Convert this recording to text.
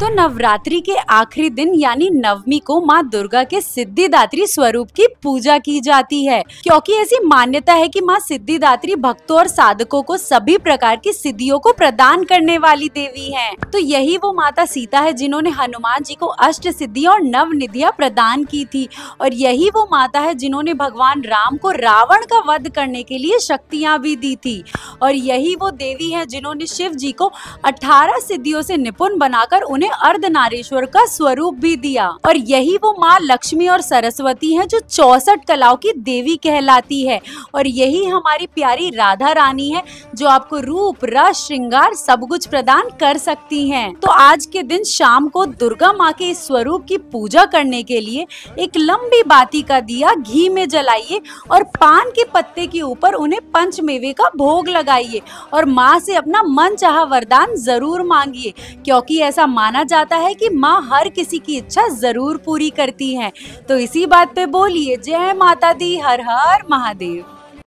तो नवरात्रि के आखिरी दिन यानी नवमी को माँ दुर्गा के सिद्धिदात्री स्वरूप की पूजा की जाती है क्योंकि ऐसी मान्यता है कि माँ सिद्धिदात्री भक्तों और साधकों को सभी प्रकार की सिद्धियों को प्रदान करने वाली देवी है तो यही वो माता सीता है जिन्होंने हनुमान जी को अष्ट सिद्धि और नव निधिया प्रदान की थी और यही वो माता है जिन्होंने भगवान राम को रावण का वध करने के लिए शक्तियाँ भी दी थी और यही वो देवी है जिन्होंने शिव जी को अठारह सिद्धियों से निपुण बनाकर उन्हें अर्धनारेश्वर का स्वरूप भी दिया और यही वो माँ लक्ष्मी और सरस्वती है जो चौसठ कलाओं की देवी कहलाती है और यही हमारी प्यारी राधा रानी है जो आपको रूप रस श्रृंगार सब कुछ प्रदान कर सकती है तो आज के दिन शाम को दुर्गा माँ के इस स्वरूप की पूजा करने के लिए एक लंबी बाती का दिया घी में जलाइए और पान के पत्ते के ऊपर उन्हें पंचमेवे का भोग लगाइए और माँ से अपना मन चाह वरदान जरूर मांगिए क्योंकि ऐसा माना माना जाता है कि माँ हर किसी की इच्छा जरूर पूरी करती है तो इसी बात पे बोलिए जय माता दी हर हर महादेव